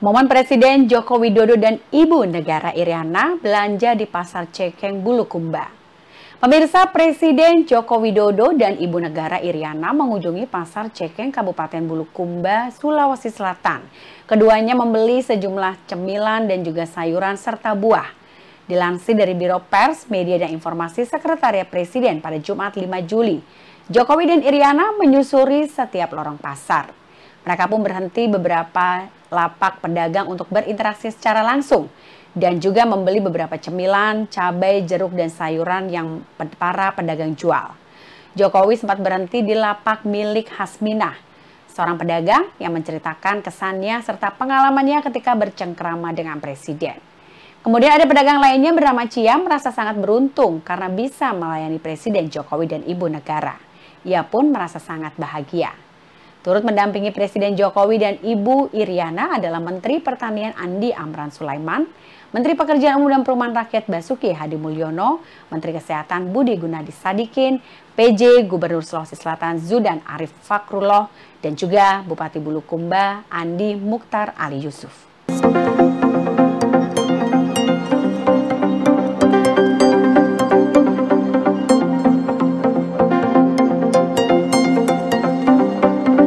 Momen Presiden Joko Widodo dan Ibu Negara Iriana belanja di Pasar Cekeng Bulukumba. Pemirsa Presiden Joko Widodo dan Ibu Negara Iriana mengunjungi Pasar Cekeng Kabupaten Bulukumba, Sulawesi Selatan. Keduanya membeli sejumlah cemilan dan juga sayuran serta buah. Dilansir dari Biro Pers, Media dan Informasi Sekretariat Presiden pada Jumat 5 Juli, Jokowi dan Iriana menyusuri setiap lorong pasar. Mereka pun berhenti beberapa lapak pedagang untuk berinteraksi secara langsung dan juga membeli beberapa cemilan, cabai, jeruk, dan sayuran yang para pedagang jual. Jokowi sempat berhenti di lapak milik Hasminah, seorang pedagang yang menceritakan kesannya serta pengalamannya ketika bercengkrama dengan presiden. Kemudian ada pedagang lainnya bernama Cia merasa sangat beruntung karena bisa melayani Presiden Jokowi dan Ibu Negara. Ia pun merasa sangat bahagia. Turut mendampingi Presiden Jokowi dan Ibu Iriana adalah Menteri Pertanian Andi Amran Sulaiman, Menteri Pekerjaan Umum dan Perumahan Rakyat Basuki Hadi Mulyono, Menteri Kesehatan Budi Gunadi Sadikin, PJ Gubernur Sulawesi Selatan Zudan Arif Fakrullah, dan juga Bupati Bulukumba Andi Mukhtar Ali Yusuf.